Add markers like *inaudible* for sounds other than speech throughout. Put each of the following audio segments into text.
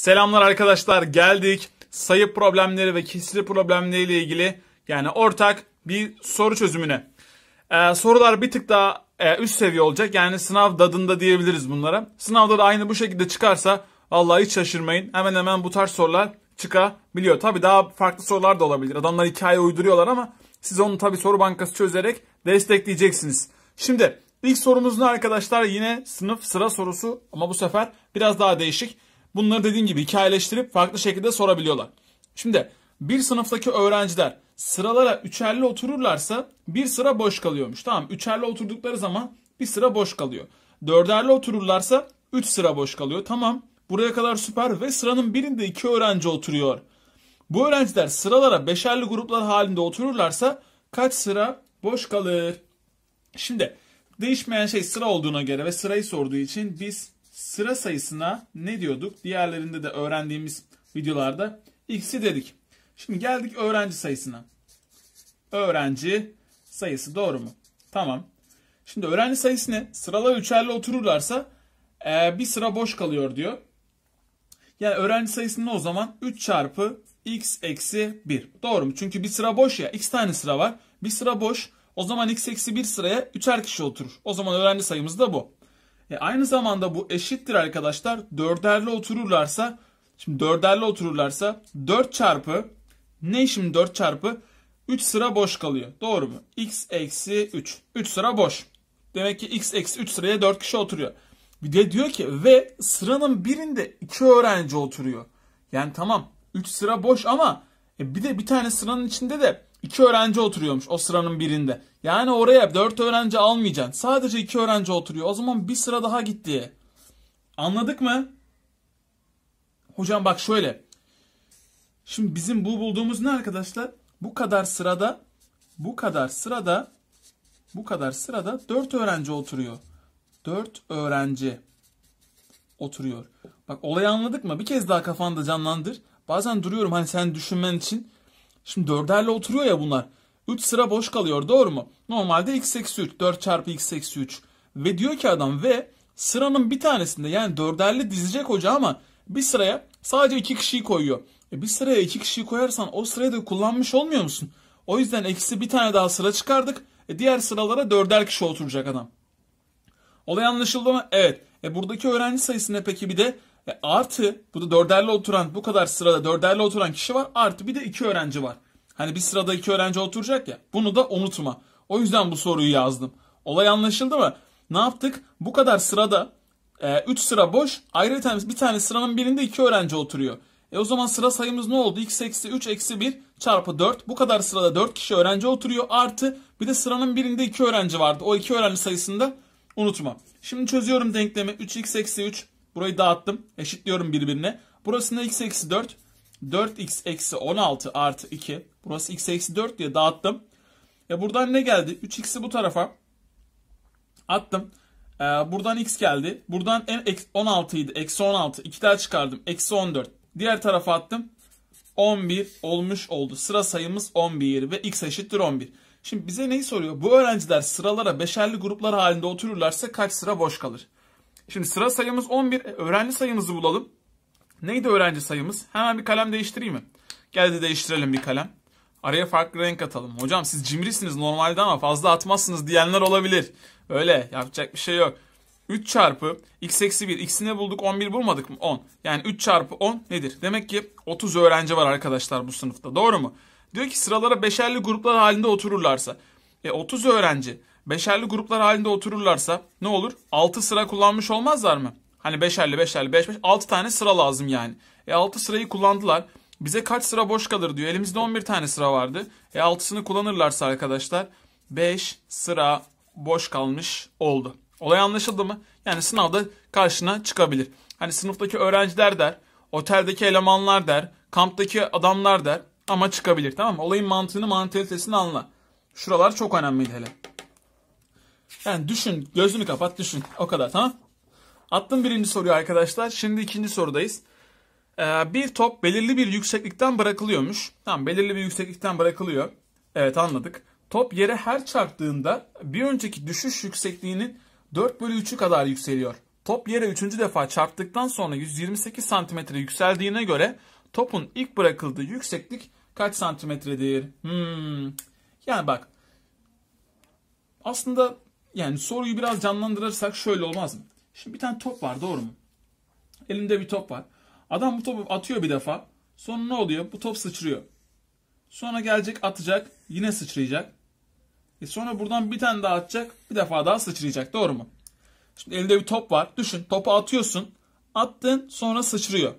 Selamlar arkadaşlar geldik. Sayı problemleri ve kesir problemleri ile ilgili yani ortak bir soru çözümüne. Ee, sorular bir tık daha e, üst seviye olacak. Yani sınav dadında diyebiliriz bunlara. Sınavda da aynı bu şekilde çıkarsa vallahi hiç şaşırmayın. Hemen hemen bu tarz sorular çıkabiliyor. Tabi daha farklı sorular da olabilir. Adamlar hikaye uyduruyorlar ama siz onu tabi soru bankası çözerek destekleyeceksiniz. Şimdi ilk sorumuz ne arkadaşlar? Yine sınıf sıra sorusu ama bu sefer biraz daha değişik. Bunları dediğim gibi hikayeleştirip farklı şekilde sorabiliyorlar. Şimdi bir sınıftaki öğrenciler sıralara üçerli otururlarsa bir sıra boş kalıyormuş. Tamam üçerli oturdukları zaman bir sıra boş kalıyor. Dörderli otururlarsa üç sıra boş kalıyor. Tamam buraya kadar süper ve sıranın birinde iki öğrenci oturuyor. Bu öğrenciler sıralara beşerli gruplar halinde otururlarsa kaç sıra boş kalır? Şimdi değişmeyen şey sıra olduğuna göre ve sırayı sorduğu için biz sıra sayısına ne diyorduk? Diğerlerinde de öğrendiğimiz videolarda x'i dedik. Şimdi geldik öğrenci sayısına. Öğrenci sayısı doğru mu? Tamam. Şimdi öğrenci sayısı ne? Sırala üçerli otururlarsa e, bir sıra boş kalıyor diyor. Yani öğrenci sayısı ne o zaman? 3 çarpı x eksi 1. Doğru mu? Çünkü bir sıra boş ya. x tane sıra var. Bir sıra boş. O zaman x eksi 1 sıraya 3'er kişi oturur. O zaman öğrenci sayımız da bu. E aynı zamanda bu eşittir arkadaşlar. Dörderli otururlarsa şimdi dörderli otururlarsa 4 çarpı ne şimdi 4 çarpı 3 sıra boş kalıyor. Doğru mu? x eksi 3. 3 sıra boş. Demek ki x eksi 3 sıraya 4 kişi oturuyor. Bir de diyor ki ve sıranın birinde 2 öğrenci oturuyor. Yani tamam 3 sıra boş ama e, bir de bir tane sıranın içinde de iki öğrenci oturuyormuş o sıranın birinde. Yani oraya dört öğrenci almayacaksın. Sadece iki öğrenci oturuyor. O zaman bir sıra daha gitti. Anladık mı? Hocam bak şöyle. Şimdi bizim bu bulduğumuz ne arkadaşlar? Bu kadar sırada bu kadar sırada bu kadar sırada 4 öğrenci oturuyor. 4 öğrenci oturuyor. Bak olayı anladık mı? Bir kez daha kafanda canlandır. Bazen duruyorum hani sen düşünmen için. Şimdi dörderle oturuyor ya bunlar. 3 sıra boş kalıyor doğru mu? Normalde x eksi 3. 4 çarpı x eksi 3. Ve diyor ki adam ve sıranın bir tanesinde yani dörderli dizecek hoca ama bir sıraya sadece iki kişiyi koyuyor. E bir sıraya iki kişiyi koyarsan o sırayı da kullanmış olmuyor musun? O yüzden eksi bir tane daha sıra çıkardık. E diğer sıralara dörder kişi oturacak adam. Olay anlaşıldı mı? Evet. E buradaki öğrenci sayısı ne peki bir de e, artı da dörderli oturan bu kadar sırada dörderli oturan kişi var. Artı bir de iki öğrenci var. Hani bir sırada iki öğrenci oturacak ya. Bunu da unutma. O yüzden bu soruyu yazdım. Olay anlaşıldı mı? Ne yaptık? Bu kadar sırada 3 e, sıra boş. Ayrıca bir tane sıranın birinde iki öğrenci oturuyor. E o zaman sıra sayımız ne oldu? x eksi 3 eksi 1 çarpı 4. Bu kadar sırada 4 kişi öğrenci oturuyor. Artı bir de sıranın birinde 2 öğrenci vardı. O 2 öğrenci sayısını da unutma. Şimdi çözüyorum denklemi. 3x eksi 3 Burayı dağıttım. Eşitliyorum birbirine. Burasında x eksi 4. 4x eksi 16 artı 2. Burası x eksi 4 diye dağıttım. E buradan ne geldi? 3x'i bu tarafa attım. E buradan x geldi. Buradan en 16 idi. Eksi 16. 2 daha çıkardım. Eksi 14. Diğer tarafa attım. 11 olmuş oldu. Sıra sayımız 11 ve x eşittir 11. Şimdi bize neyi soruyor? Bu öğrenciler sıralara beşerli gruplar halinde otururlarsa kaç sıra boş kalır? Şimdi sıra sayımız 11. E, öğrenci sayımızı bulalım. Neydi öğrenci sayımız? Hemen bir kalem değiştireyim mi? Gel de değiştirelim bir kalem. Araya farklı renk atalım. Hocam siz cimrisiniz normalde ama fazla atmazsınız diyenler olabilir. Öyle yapacak bir şey yok. 3 çarpı x eksi 1 x'i ne bulduk 11 bulmadık mı 10. Yani 3 çarpı 10 nedir? Demek ki 30 öğrenci var arkadaşlar bu sınıfta doğru mu? Diyor ki sıralara beşerli gruplar halinde otururlarsa. E 30 öğrenci beşerli gruplar halinde otururlarsa ne olur? 6 sıra kullanmış olmazlar mı? Hani beşerli beşerli beş beş 6 tane sıra lazım yani. E 6 sırayı kullandılar. Bize kaç sıra boş kalır diyor. Elimizde 11 tane sıra vardı. E 6'sını kullanırlarsa arkadaşlar 5 sıra boş kalmış oldu. Olay anlaşıldı mı? Yani sınavda karşına çıkabilir. Hani sınıftaki öğrenciler der, oteldeki elemanlar der, kamptaki adamlar der ama çıkabilir tamam mı? Olayın mantığını mantalitesini anla. Şuralar çok önemli hele. Yani düşün. Gözünü kapat düşün. O kadar tamam. Attım birinci soruyu arkadaşlar. Şimdi ikinci sorudayız. Ee, bir top belirli bir yükseklikten bırakılıyormuş. Tamam belirli bir yükseklikten bırakılıyor. Evet anladık. Top yere her çarptığında bir önceki düşüş yüksekliğinin 4 bölü 3'ü kadar yükseliyor. Top yere 3. defa çarptıktan sonra 128 santimetre yükseldiğine göre topun ilk bırakıldığı yükseklik kaç santimetredir? Hmm. Yani bak aslında yani soruyu biraz canlandırırsak şöyle olmaz mı? Şimdi bir tane top var doğru mu? Elinde bir top var. Adam bu topu atıyor bir defa. Sonra ne oluyor? Bu top sıçrıyor. Sonra gelecek atacak. Yine sıçrayacak. E sonra buradan bir tane daha atacak. Bir defa daha sıçrayacak. Doğru mu? Şimdi elde bir top var. Düşün topu atıyorsun. Attın sonra sıçrıyor.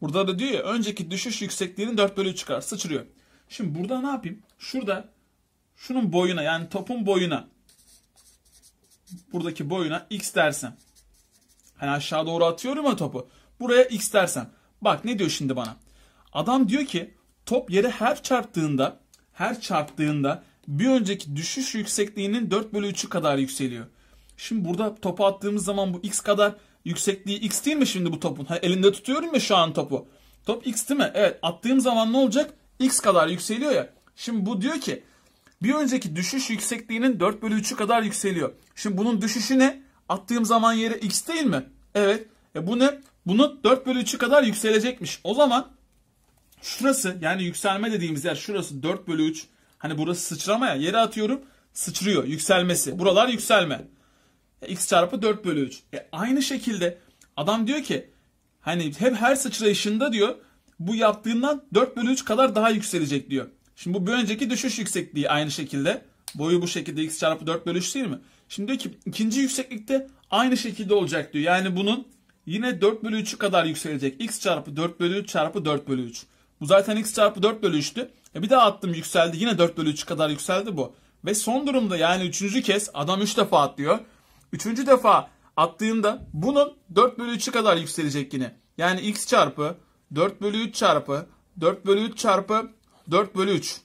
Burada da diyor ya önceki düşüş yüksekliğinin 4 bölü çıkar. Sıçrıyor. Şimdi burada ne yapayım? Şurada şunun boyuna yani topun boyuna buradaki boyuna x dersem. Hani aşağı doğru atıyorum ya topu. Buraya x dersem. Bak ne diyor şimdi bana. Adam diyor ki top yere her çarptığında her çarptığında bir önceki düşüş yüksekliğinin 4 bölü 3'ü kadar yükseliyor. Şimdi burada topu attığımız zaman bu x kadar yüksekliği x değil mi şimdi bu topun? Ha, elinde tutuyorum ya şu an topu. Top x değil mi? Evet attığım zaman ne olacak? x kadar yükseliyor ya. Şimdi bu diyor ki bir önceki düşüş yüksekliğinin 4 bölü 3'ü kadar yükseliyor. Şimdi bunun düşüşü ne? Attığım zaman yere x değil mi? Evet. E bu ne? Bunu 4 bölü 3'ü kadar yükselecekmiş. O zaman şurası yani yükselme dediğimiz yer şurası 4 bölü 3. Hani burası sıçrama ya yere atıyorum sıçrıyor yükselmesi. Buralar yükselme. E, x çarpı 4 bölü 3. E, aynı şekilde adam diyor ki hani hep her sıçrayışında diyor bu yaptığından 4 bölü 3 kadar daha yükselecek diyor. Şimdi bu bir önceki düşüş yüksekliği aynı şekilde. Boyu bu şekilde x çarpı 4 bölü 3 değil mi? Şimdi diyor ki ikinci yükseklikte aynı şekilde olacak diyor. Yani bunun yine 4 bölü 3'ü kadar yükselecek. x çarpı 4 bölü 3 çarpı 4 bölü 3. Bu zaten x çarpı 4 bölü 3'tü. E bir daha attım yükseldi. Yine 4 bölü 3 kadar yükseldi bu. Ve son durumda yani üçüncü kez adam 3 defa atlıyor. Üçüncü defa attığında bunun 4 bölü 3'ü kadar yükselecek yine. Yani x çarpı 4 bölü 3 çarpı 4 bölü 3 çarpı 4 bölü 3.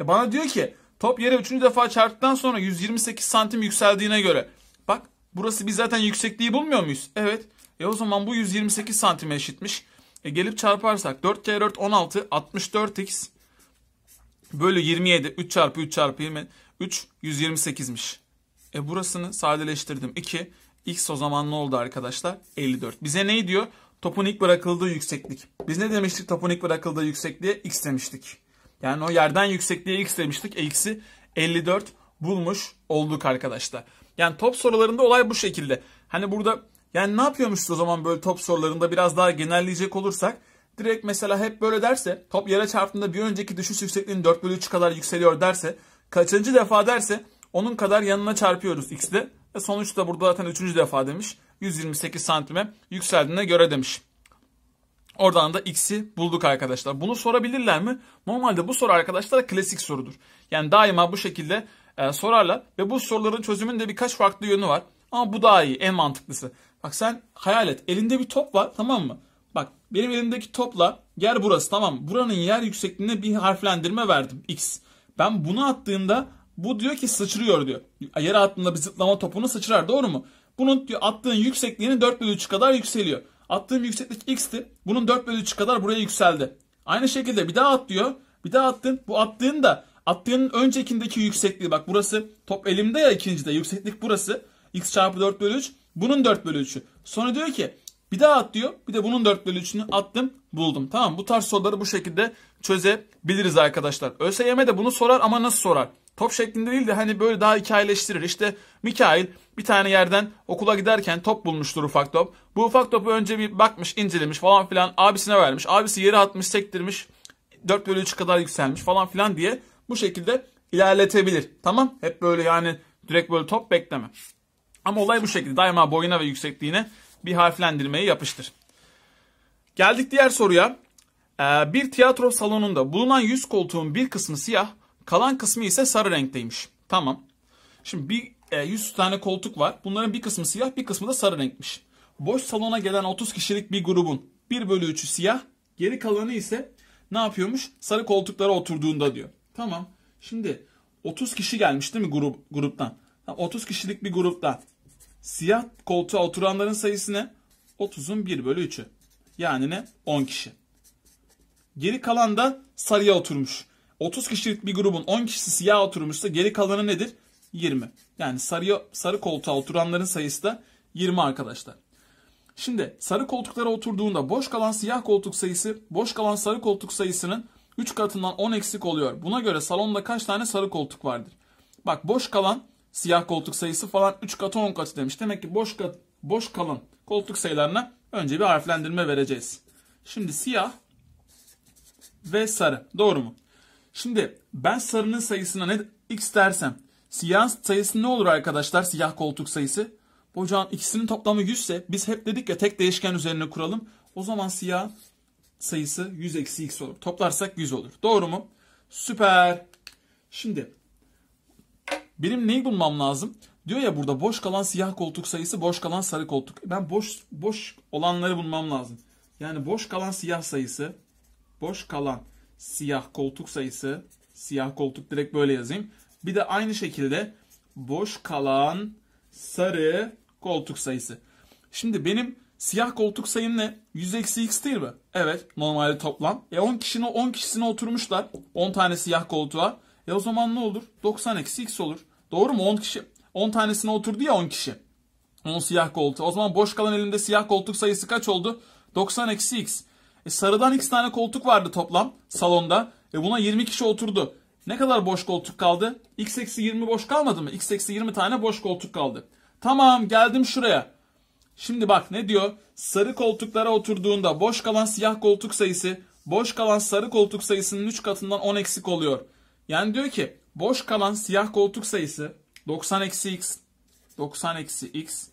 E bana diyor ki top yere 3. defa çarptıktan sonra 128 santim yükseldiğine göre. Bak burası biz zaten yüksekliği bulmuyor muyuz? Evet. E o zaman bu 128 santime eşitmiş. E gelip çarparsak 4 kere 4 16 64x bölü 27 3 çarpı 3 çarpı 20 3 128'miş. E burasını sadeleştirdim. 2 x o zaman ne oldu arkadaşlar? 54. Bize neyi diyor? Topun ilk bırakıldığı yükseklik. Biz ne demiştik topun ilk bırakıldığı yüksekliğe x demiştik. Yani o yerden yüksekliğe x demiştik. Eksi 54 bulmuş olduk arkadaşlar. Yani top sorularında olay bu şekilde. Hani burada yani ne yapıyormuşuz o zaman böyle top sorularında biraz daha genelleyecek olursak. Direkt mesela hep böyle derse top yere çarptığında bir önceki düşüş yüksekliğinin 4 bölü 3 kadar yükseliyor derse. Kaçıncı defa derse onun kadar yanına çarpıyoruz x'de. Ve sonuçta burada zaten 3. defa demiş. 128 santime yükseldiğine göre demiş. Oradan da x'i bulduk arkadaşlar. Bunu sorabilirler mi? Normalde bu soru arkadaşlar klasik sorudur. Yani daima bu şekilde e, sorarlar ve bu soruların çözümünde birkaç farklı yönü var. Ama bu daha iyi, en mantıklısı. Bak sen hayal et. Elinde bir top var tamam mı? Bak benim elimdeki topla yer burası tamam mı? Buranın yer yüksekliğine bir harflendirme verdim x. Ben bunu attığında bu diyor ki sıçrıyor diyor. Yere attığında bir zıplama topunu sıçrar doğru mu? Bunun diyor, attığın yüksekliğinin 4 bölü 3 kadar yükseliyor. Attığım yükseklik x'ti. Bunun 4 bölü 3 kadar buraya yükseldi. Aynı şekilde bir daha at diyor. Bir daha attın. Bu attığın da attığın öncekindeki yüksekliği bak burası top elimde ya ikincide yükseklik burası. x çarpı 4 bölü 3. Bunun 4 bölü 3'ü. Sonra diyor ki bir daha at diyor. Bir de bunun 4 bölü 3'ünü attım buldum. Tamam bu tarz soruları bu şekilde çözebiliriz arkadaşlar. ÖSYM de bunu sorar ama nasıl sorar? Top şeklinde değil de hani böyle daha hikayeleştirir. İşte Mikail bir tane yerden okula giderken top bulmuştur ufak top. Bu ufak topu önce bir bakmış, incelemiş falan filan abisine vermiş. Abisi yere atmış, sektirmiş. 4 bölü 3 kadar yükselmiş falan filan diye bu şekilde ilerletebilir. Tamam? Hep böyle yani direkt böyle top bekleme. Ama olay bu şekilde. Daima boyuna ve yüksekliğine bir harflendirmeyi yapıştır. Geldik diğer soruya. Ee, bir tiyatro salonunda bulunan 100 koltuğun bir kısmı siyah, Kalan kısmı ise sarı renkteymiş. Tamam. Şimdi bir e, 100 tane koltuk var. Bunların bir kısmı siyah bir kısmı da sarı renkmiş. Boş salona gelen 30 kişilik bir grubun 1 bölü 3'ü siyah. Geri kalanı ise ne yapıyormuş? Sarı koltuklara oturduğunda diyor. Tamam. Şimdi 30 kişi gelmiş değil mi grup, gruptan? 30 kişilik bir grupta siyah koltuğa oturanların sayısı ne? 30'un 1 bölü 3'ü. Yani ne? 10 kişi. Geri kalan da sarıya oturmuş. 30 kişilik bir grubun 10 kişisi siyah oturmuşsa geri kalanı nedir? 20. Yani sarı, sarı koltuğa oturanların sayısı da 20 arkadaşlar. Şimdi sarı koltuklara oturduğunda boş kalan siyah koltuk sayısı boş kalan sarı koltuk sayısının 3 katından 10 eksik oluyor. Buna göre salonda kaç tane sarı koltuk vardır? Bak boş kalan siyah koltuk sayısı falan 3 katı 10 katı demiş. Demek ki boş, kat, boş kalan koltuk sayılarına önce bir harflendirme vereceğiz. Şimdi siyah ve sarı. Doğru mu? Şimdi ben sarının sayısına ne x dersem siyah sayısı ne olur arkadaşlar siyah koltuk sayısı? Hocam ikisinin toplamı 100 ise biz hep dedik ya tek değişken üzerine kuralım. O zaman siyah sayısı 100 eksi x olur. Toplarsak 100 olur. Doğru mu? Süper. Şimdi benim neyi bulmam lazım? Diyor ya burada boş kalan siyah koltuk sayısı, boş kalan sarı koltuk. Ben boş boş olanları bulmam lazım. Yani boş kalan siyah sayısı, boş kalan siyah koltuk sayısı, siyah koltuk direkt böyle yazayım. Bir de aynı şekilde boş kalan sarı koltuk sayısı. Şimdi benim siyah koltuk sayım ne? 100 eksi x değil mi? Evet normalde toplam. E 10 kişinin 10 kişisine oturmuşlar. 10 tane siyah koltuğa. E o zaman ne olur? 90 eksi x olur. Doğru mu? 10 kişi. 10 tanesine oturdu ya 10 kişi. 10 siyah koltuğa. O zaman boş kalan elimde siyah koltuk sayısı kaç oldu? 90 eksi x. E sarıdan x tane koltuk vardı toplam salonda. E buna 20 kişi oturdu. Ne kadar boş koltuk kaldı? X eksi 20 boş kalmadı mı? X eksi 20 tane boş koltuk kaldı. Tamam geldim şuraya. Şimdi bak ne diyor? Sarı koltuklara oturduğunda boş kalan siyah koltuk sayısı boş kalan sarı koltuk sayısının 3 katından 10 eksik oluyor. Yani diyor ki boş kalan siyah koltuk sayısı 90 eksi x 90 eksi x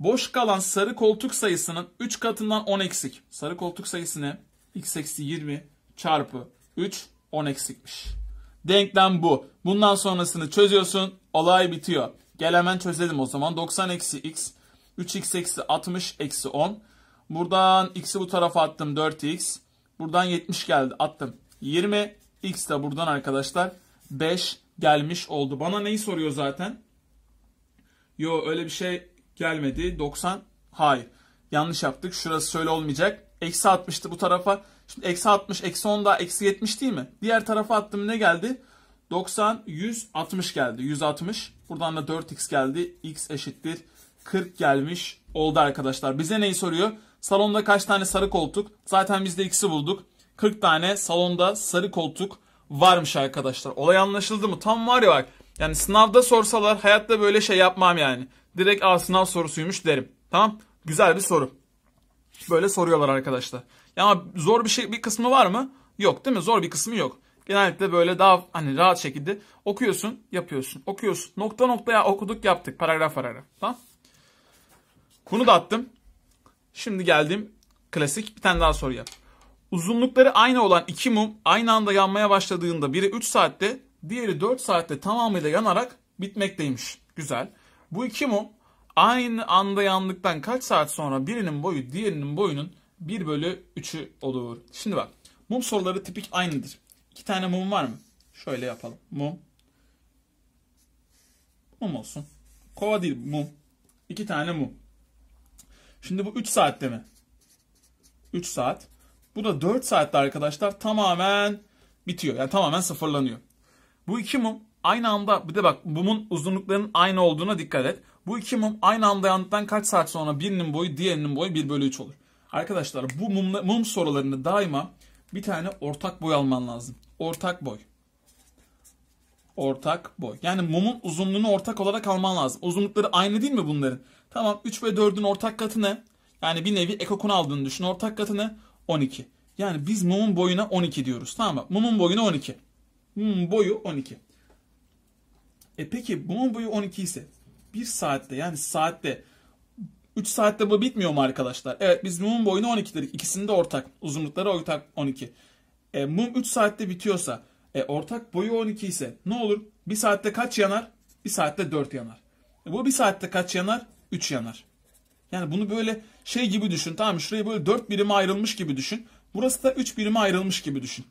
Boş kalan sarı koltuk sayısının 3 katından 10 eksik. Sarı koltuk sayısı ne? x eksi 20 çarpı 3 10 eksikmiş. Denklem bu. Bundan sonrasını çözüyorsun. Olay bitiyor. Gel hemen çözelim o zaman. 90 eksi x 3x eksi 60 eksi 10. Buradan x'i bu tarafa attım 4x. Buradan 70 geldi attım 20. x de buradan arkadaşlar 5 gelmiş oldu. Bana neyi soruyor zaten? Yo öyle bir şey Gelmedi. 90. Hayır. Yanlış yaptık. Şurası şöyle olmayacak. Eksi 60'tı bu tarafa. Şimdi eksi 60, eksi 10 daha eksi 70 değil mi? Diğer tarafa attım ne geldi? 90, 100, 60 geldi. 160. Buradan da 4x geldi. x eşittir. 40 gelmiş oldu arkadaşlar. Bize neyi soruyor? Salonda kaç tane sarı koltuk? Zaten biz de x'i bulduk. 40 tane salonda sarı koltuk varmış arkadaşlar. Olay anlaşıldı mı? Tam var ya bak. Yani sınavda sorsalar hayatta böyle şey yapmam yani. Direkt arsenal sorusuymuş derim. Tamam? Güzel bir soru. Böyle soruyorlar arkadaşlar. Ya ama zor bir şey bir kısmı var mı? Yok değil mi? Zor bir kısmı yok. Genellikle böyle daha hani rahat şekilde okuyorsun, yapıyorsun. Okuyorsun. Nokta nokta ya okuduk, yaptık. Paragraf paragraf. Tamam? Bunu da attım. Şimdi geldim klasik bir tane daha soruya. Uzunlukları aynı olan iki mum aynı anda yanmaya başladığında biri 3 saatte, diğeri 4 saatte tamamıyla yanarak bitmekteymiş. Güzel. Bu iki mum aynı anda yandıktan kaç saat sonra birinin boyu diğerinin boyunun 1 bölü 3'ü olur. Şimdi bak mum soruları tipik aynıdır. İki tane mum var mı? Şöyle yapalım. Mum. Mum olsun. Kova değil mum. İki tane mum. Şimdi bu 3 saatte mi? 3 saat. Bu da 4 saatte arkadaşlar tamamen bitiyor. Yani tamamen sıfırlanıyor. Bu iki mum aynı anda bir de bak mumun uzunluklarının aynı olduğuna dikkat et. Bu iki mum aynı anda yandıktan kaç saat sonra birinin boyu diğerinin boyu 1 bölü 3 olur. Arkadaşlar bu mum mum sorularını daima bir tane ortak boy alman lazım. Ortak boy. Ortak boy. Yani mumun uzunluğunu ortak olarak alman lazım. Uzunlukları aynı değil mi bunların? Tamam 3 ve 4'ün ortak katı ne? Yani bir nevi ekokun aldığını düşün. Ortak katı ne? 12. Yani biz mumun boyuna 12 diyoruz. Tamam mı? Mumun boyuna 12. Mumun boyu 12. E peki bunun boyu 12 ise 1 saatte yani saatte 3 saatte bu bitmiyor mu arkadaşlar? Evet biz mumun boyunu 12 dedik. İkisinin ortak. Uzunlukları ortak 12. E, mum 3 saatte bitiyorsa e, ortak boyu 12 ise ne olur? 1 saatte kaç yanar? 1 saatte 4 yanar. E, bu 1 saatte kaç yanar? 3 yanar. Yani bunu böyle şey gibi düşün. Tamam şurayı böyle 4 birime ayrılmış gibi düşün. Burası da 3 birime ayrılmış gibi düşün.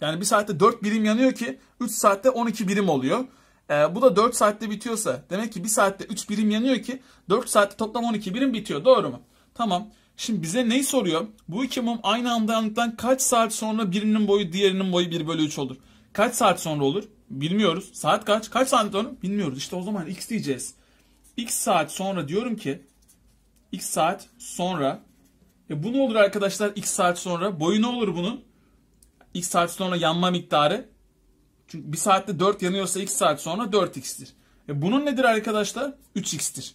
Yani 1 saatte 4 birim yanıyor ki 3 saatte 12 birim oluyor. E, bu da 4 saatte bitiyorsa demek ki 1 saatte 3 birim yanıyor ki 4 saatte toplam 12 birim bitiyor. Doğru mu? Tamam. Şimdi bize neyi soruyor? Bu iki mum aynı anda yandıktan kaç saat sonra birinin boyu diğerinin boyu 1 bölü 3 olur. Kaç saat sonra olur? Bilmiyoruz. Saat kaç? Kaç saat sonra? Bilmiyoruz. İşte o zaman x diyeceğiz. x saat sonra diyorum ki x saat sonra e bu ne olur arkadaşlar x saat sonra? Boyu ne olur bunun? x saat sonra yanma miktarı çünkü bir saatte 4 yanıyorsa 2 saat sonra 4x'tir. E bunun nedir arkadaşlar? 3x'tir.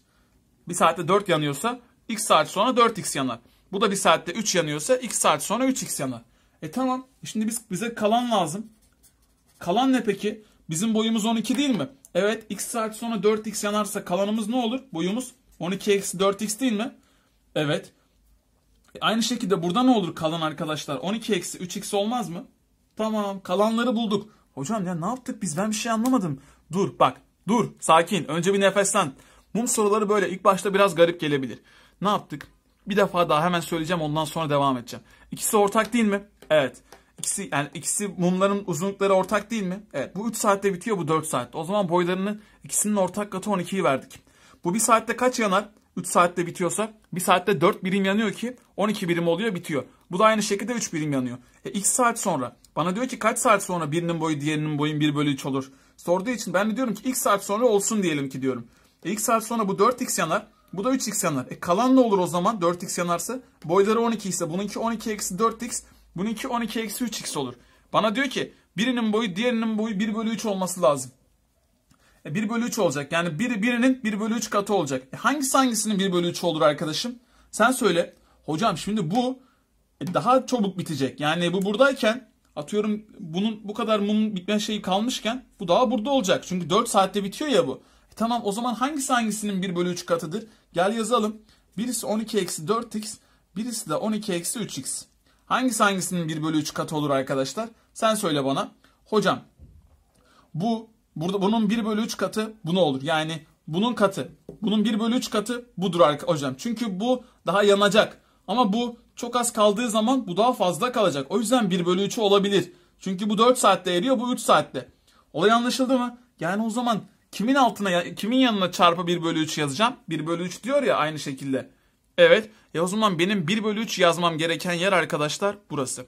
Bir saatte 4 yanıyorsa x saat sonra 4x yanar. Bu da bir saatte 3 yanıyorsa x saat sonra 3x yanar. E tamam. E, şimdi biz bize kalan lazım. Kalan ne peki? Bizim boyumuz 12 değil mi? Evet x saat sonra 4x yanarsa kalanımız ne olur? Boyumuz 12 eksi 4x değil mi? Evet. E aynı şekilde burada ne olur kalan arkadaşlar? 12 eksi 3x olmaz mı? Tamam kalanları bulduk. Hocam ya ne yaptık biz ben bir şey anlamadım. Dur bak dur sakin önce bir nefeslen. Mum soruları böyle ilk başta biraz garip gelebilir. Ne yaptık? Bir defa daha hemen söyleyeceğim ondan sonra devam edeceğim. İkisi ortak değil mi? Evet. İkisi, yani ikisi mumların uzunlukları ortak değil mi? Evet. Bu 3 saatte bitiyor bu 4 saatte. O zaman boylarının ikisinin ortak katı 12'yi verdik. Bu 1 saatte kaç yanar? 3 saatte bitiyorsa 1 saatte 4 birim yanıyor ki 12 birim oluyor bitiyor. Bu da aynı şekilde 3 birim yanıyor. E, x saat sonra bana diyor ki kaç saat sonra birinin boyu diğerinin boyun bir bölü 3 olur. Sorduğu için ben de diyorum ki x saat sonra olsun diyelim ki diyorum. E, x saat sonra bu 4x yanar. Bu da 3x yanar. E kalan ne olur o zaman 4x yanarsa? Boyları 12 ise bununki 12 eksi 4x. Bununki 12 eksi 3x olur. Bana diyor ki birinin boyu diğerinin boyu 1 bölü 3 olması lazım. E, 1 bölü 3 olacak. Yani biri, birinin 1 bölü 3 katı olacak. E, hangisi hangisinin 1 bölü 3 olur arkadaşım? Sen söyle. Hocam şimdi bu e, daha çabuk bitecek. Yani bu buradayken Atıyorum bunun bu kadar mum bitme şeyi kalmışken bu daha burada olacak. Çünkü 4 saatte bitiyor ya bu. E tamam o zaman hangisi hangisinin 1 bölü 3 katıdır? Gel yazalım. Birisi 12 eksi 4x, birisi de 12 eksi 3x. Hangisi hangisinin 1 bölü 3 katı olur arkadaşlar? Sen söyle bana. Hocam bu burada bunun 1 bölü 3 katı bunu olur. Yani bunun katı. Bunun 1 bölü 3 katı budur hocam. Çünkü bu daha yanacak. Ama bu çok az kaldığı zaman bu daha fazla kalacak. O yüzden 1 bölü 3'ü olabilir. Çünkü bu 4 saatte eriyor bu 3 saatte. Olay anlaşıldı mı? Yani o zaman kimin altına kimin yanına çarpı 1 bölü 3 yazacağım? 1 bölü 3 diyor ya aynı şekilde. Evet. E o zaman benim 1 bölü 3 yazmam gereken yer arkadaşlar burası.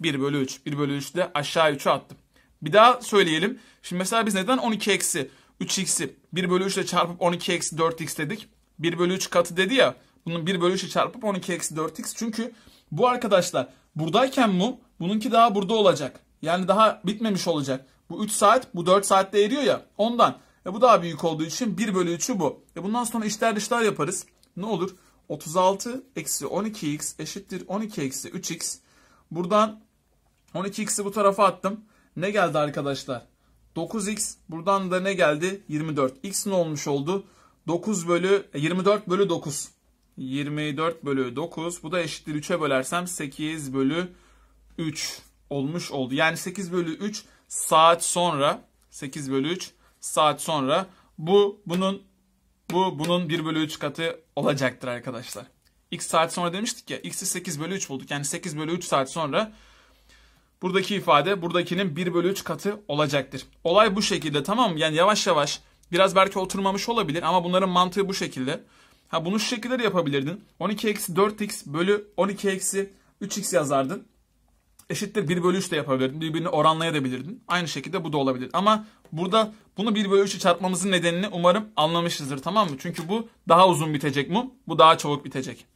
1 bölü 3. 1 bölü 3 de aşağı 3'ü attım. Bir daha söyleyelim. Şimdi mesela biz neden 12 eksi 3x'i 1 bölü 3 ile çarpıp 12 eksi 4x dedik? 1 bölü 3 katı dedi ya. Bunun 1 bölü 3'ü çarpıp 12 x 4x. Çünkü bu arkadaşlar buradayken mum bununki daha burada olacak. Yani daha bitmemiş olacak. Bu 3 saat bu 4 saatte eriyor ya ondan. E bu daha büyük olduğu için 1 bölü 3'ü bu. E bundan sonra işler dışlar yaparız. Ne olur? 36 eksi 12x eşittir 12 eksi 3x. Buradan 12x'i bu tarafa attım. Ne geldi arkadaşlar? 9x buradan da ne geldi? 24. x ne olmuş oldu? 9 bölü 24 e bölü 9. 24 bölü 9. Bu da eşittir 3'e bölersem 8 bölü 3 olmuş oldu. Yani 8 bölü 3 saat sonra 8 bölü 3 saat sonra bu bunun bu bunun 1 bölü 3 katı olacaktır arkadaşlar. X saat sonra demiştik ya X'i 8 bölü 3 bulduk. Yani 8 bölü 3 saat sonra buradaki ifade buradakinin 1 bölü 3 katı olacaktır. Olay bu şekilde tamam mı? Yani yavaş yavaş biraz belki oturmamış olabilir ama bunların mantığı bu şekilde. Ha bunu şu şekilde de yapabilirdin. 12 eksi 4x bölü 12 eksi 3x yazardın. Eşittir 1 bölü 3 de yapabilirdin. Birbirini oranlayabilirdin. Aynı şekilde bu da olabilir. Ama burada bunu 1 bölü 3'e çarpmamızın nedenini umarım anlamışızdır tamam mı? Çünkü bu daha uzun bitecek mum. Bu daha çabuk bitecek.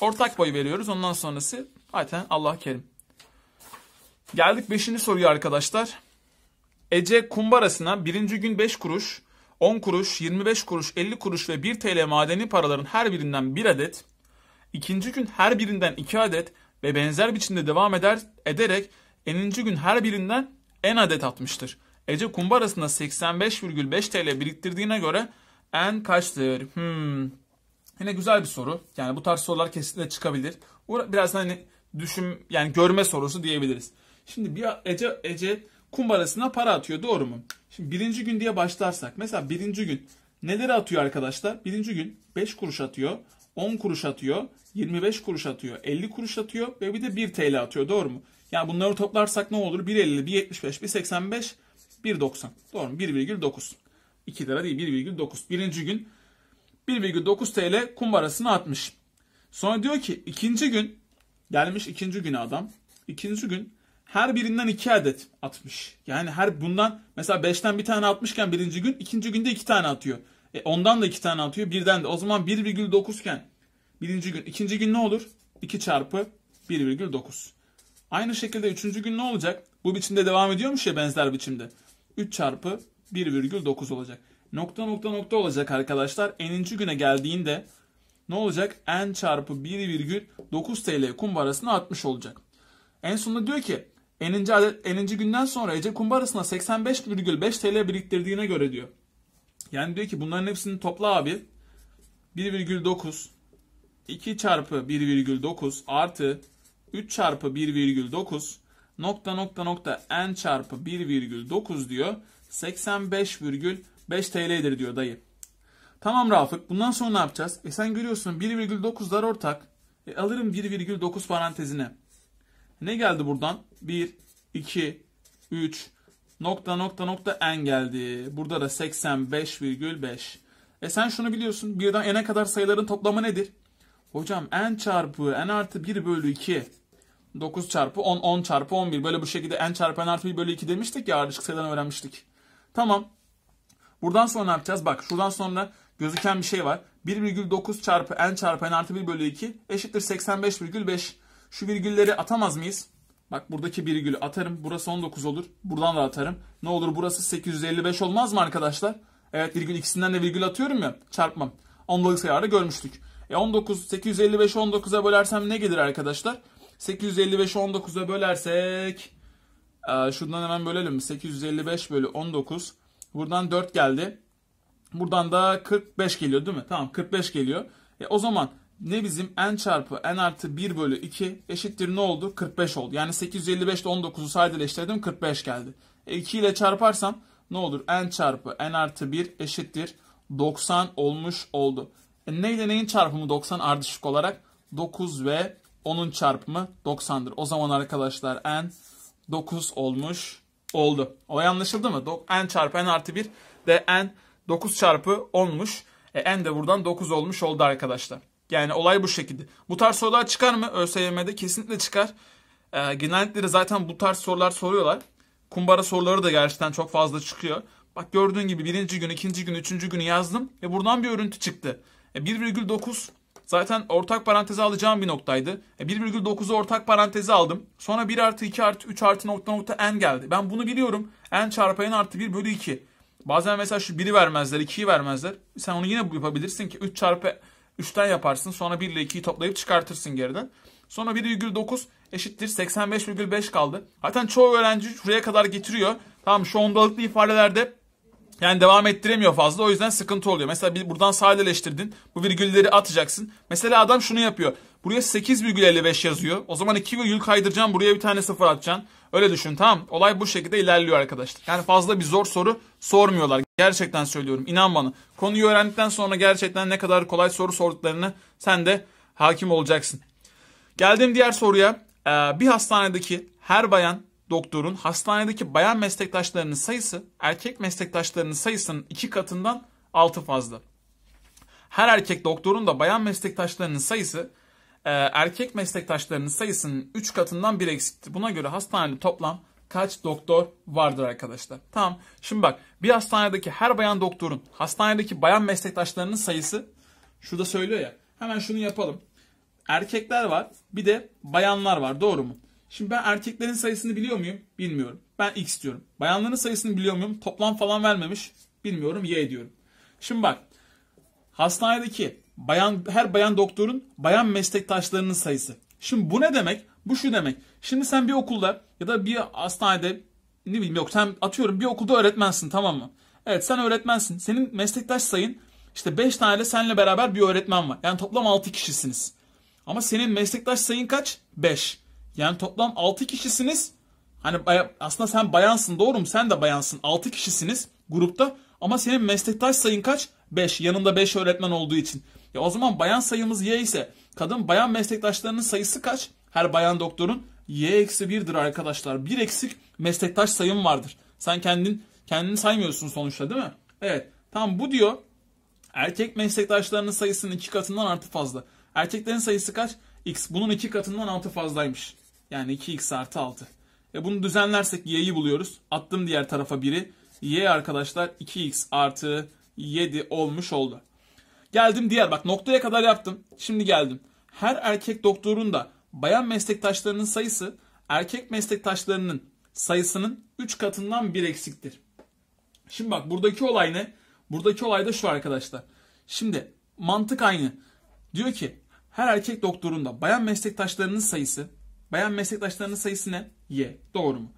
Ortak boy veriyoruz. Ondan sonrası zaten Allah kerim. Geldik 5. soruya arkadaşlar. Ece kumbarasına birinci gün 5 kuruş, 10 kuruş, 25 kuruş, 50 kuruş ve 1 TL madeni paraların her birinden 1 adet, ikinci gün her birinden 2 adet ve benzer biçimde devam eder ederek eninci gün her birinden en adet atmıştır. Ece kumbarasında 85,5 TL biriktirdiğine göre en kaçtır? Hmm. Yine güzel bir soru. Yani bu tarz sorular kesinlikle çıkabilir. Biraz hani düşün yani görme sorusu diyebiliriz. Şimdi bir Ece Ece kumbarasına para atıyor. Doğru mu? Şimdi birinci gün diye başlarsak. Mesela birinci gün neleri atıyor arkadaşlar? Birinci gün 5 kuruş atıyor. 10 kuruş atıyor. 25 kuruş atıyor. 50 kuruş atıyor. Ve bir de 1 TL atıyor. Doğru mu? Yani bunları toplarsak ne olur? 1.50, 1.75, 1.85, 1.90. Doğru mu? 1,9. 2 lira değil 1,9. Birinci gün 1,9 TL kumbarasına atmış. Sonra diyor ki ikinci gün gelmiş ikinci gün adam. İkinci gün her birinden iki adet atmış. Yani her bundan mesela beşten bir tane atmışken birinci gün ikinci günde 2 iki tane atıyor. E ondan da iki tane atıyor birden de. O zaman 1,9 iken birinci gün ikinci gün ne olur? 2 çarpı 1,9. Aynı şekilde üçüncü gün ne olacak? Bu biçimde devam ediyormuş ya benzer biçimde. 3 çarpı 1,9 olacak. Nokta nokta nokta olacak arkadaşlar. N'inci güne geldiğinde ne olacak? N çarpı 1,9 TL kumbarasını atmış olacak. En sonunda diyor ki Eninci adet 50. günden sonra Ece Kumbarası'na 85,5 TL biriktirdiğine göre diyor. Yani diyor ki bunların hepsini topla abi. 1,9 2 çarpı 1,9 artı 3 çarpı 1,9 nokta nokta nokta n çarpı 1,9 diyor. 85,5 TL'dir diyor dayı. Tamam Rafık bundan sonra ne yapacağız? E sen görüyorsun 1,9'lar ortak. E alırım 1,9 parantezine. Ne geldi buradan? 1, 2, 3, nokta nokta nokta n geldi. Burada da 85,5. E sen şunu biliyorsun. Birden n'e kadar sayıların toplamı nedir? Hocam n çarpı n artı 1 bölü 2. 9 çarpı 10, 10 çarpı 11. Böyle bu şekilde n çarpı n artı 1 bölü 2 demiştik ya ardışık sayıdan öğrenmiştik. Tamam. Buradan sonra ne yapacağız? Bak şuradan sonra gözüken bir şey var. 1,9 çarpı n çarpı n artı 1 bölü 2 eşittir 85,5. Şu virgülleri atamaz mıyız? Bak buradaki virgülü atarım. Burası 19 olur. Buradan da atarım. Ne olur burası 855 olmaz mı arkadaşlar? Evet virgül ikisinden de virgül atıyorum ya. Çarpmam. Ondalık sayarda görmüştük. E 19 855 19'a bölersem ne gelir arkadaşlar? 855 19'a bölersek e, şuradan hemen bölelim. 855 bölü 19. Buradan 4 geldi. Buradan da 45 geliyor değil mi? Tamam 45 geliyor. E, o zaman ne bizim n çarpı n artı 1 bölü 2 eşittir ne oldu? 45 oldu. Yani 855 ile 19'u sadeleştirdim 45 geldi. E 2 ile çarparsam ne olur? n çarpı n artı 1 eşittir 90 olmuş oldu. E ne neyin çarpımı 90 ardışık olarak? 9 ve 10'un çarpımı 90'dır. O zaman arkadaşlar n 9 olmuş oldu. O anlaşıldı mı? n çarpı n artı 1 de n 9 çarpı 10'muş. E, n de buradan 9 olmuş oldu arkadaşlar. Yani olay bu şekilde. Bu tarz sorular çıkar mı ÖSYM'de? Kesinlikle çıkar. Ee, genellikle de zaten bu tarz sorular soruyorlar. Kumbara soruları da gerçekten çok fazla çıkıyor. Bak gördüğün gibi birinci gün, ikinci gün, üçüncü günü yazdım ve buradan bir örüntü çıktı. E, 1,9 zaten ortak paranteze alacağım bir noktaydı. E, 1,9'u ortak paranteze aldım. Sonra 1 artı 2 artı 3 artı nokta nokta n geldi. Ben bunu biliyorum. n çarpı n artı 1 bölü 2. Bazen mesela şu 1'i vermezler, 2'yi vermezler. Sen onu yine yapabilirsin ki 3 çarpı 3'ten yaparsın. Sonra 1 ile 2'yi toplayıp çıkartırsın geriden. Sonra 1,9 eşittir 85,5 kaldı. Zaten çoğu öğrenci şuraya kadar getiriyor. Tamam şu ondalıklı ifadelerde yani devam ettiremiyor fazla o yüzden sıkıntı oluyor. Mesela bir buradan sadeleştirdin. Bu virgülleri atacaksın. Mesela adam şunu yapıyor. Buraya 8,55 yazıyor. O zaman 2 virgül kaydıracağım. Buraya bir tane sıfır atacaksın. Öyle düşün tamam. Olay bu şekilde ilerliyor arkadaşlar. Yani fazla bir zor soru sormuyorlar. Gerçekten söylüyorum. İnan bana. Konuyu öğrendikten sonra gerçekten ne kadar kolay soru sorduklarını sen de hakim olacaksın. Geldiğim diğer soruya. Ee, bir hastanedeki her bayan doktorun hastanedeki bayan meslektaşlarının sayısı erkek meslektaşlarının sayısının iki katından altı fazla. Her erkek doktorun da bayan meslektaşlarının sayısı e, erkek meslektaşlarının sayısının 3 katından bir eksikti. Buna göre hastanede toplam kaç doktor vardır arkadaşlar? Tamam. Şimdi bak bir hastanedeki her bayan doktorun hastanedeki bayan meslektaşlarının sayısı şurada söylüyor ya. Hemen şunu yapalım. Erkekler var bir de bayanlar var doğru mu? Şimdi ben erkeklerin sayısını biliyor muyum? Bilmiyorum. Ben X diyorum. Bayanların sayısını biliyor muyum? Toplam falan vermemiş. Bilmiyorum Y diyorum. Şimdi bak hastanedeki bayan her bayan doktorun bayan meslektaşlarının sayısı. Şimdi bu ne demek? Bu şu demek. Şimdi sen bir okulda ya da bir hastanede ne bileyim yok sen atıyorum bir okulda öğretmensin tamam mı? Evet sen öğretmensin. Senin meslektaş sayın işte 5 tane de seninle beraber bir öğretmen var. Yani toplam 6 kişisiniz. Ama senin meslektaş sayın kaç? 5. Yani toplam 6 kişisiniz. Hani aslında sen bayansın doğru mu? Sen de bayansın. 6 kişisiniz grupta. Ama senin meslektaş sayın kaç? 5. Yanında 5 öğretmen olduğu için. Ya o zaman bayan sayımız Y ise kadın bayan meslektaşlarının sayısı kaç? Her bayan doktorun Y eksi birdir arkadaşlar. Bir eksik meslektaş sayım vardır. Sen kendin kendini saymıyorsun sonuçta değil mi? Evet. Tam bu diyor. Erkek meslektaşlarının sayısının iki katından artı fazla. Erkeklerin sayısı kaç? X. Bunun iki katından altı fazlaymış. Yani 2x artı 6. E bunu düzenlersek y'yi buluyoruz. Attım diğer tarafa biri y arkadaşlar 2x artı 7 olmuş oldu. Geldim diğer bak noktaya kadar yaptım. Şimdi geldim. Her erkek doktorun da bayan meslektaşlarının sayısı erkek meslektaşlarının sayısının 3 katından bir eksiktir. Şimdi bak buradaki olay ne? Buradaki olay da şu arkadaşlar. Şimdi mantık aynı. Diyor ki her erkek doktorunda bayan meslektaşlarının sayısı bayan meslektaşlarının sayısı ne? Y. Doğru mu?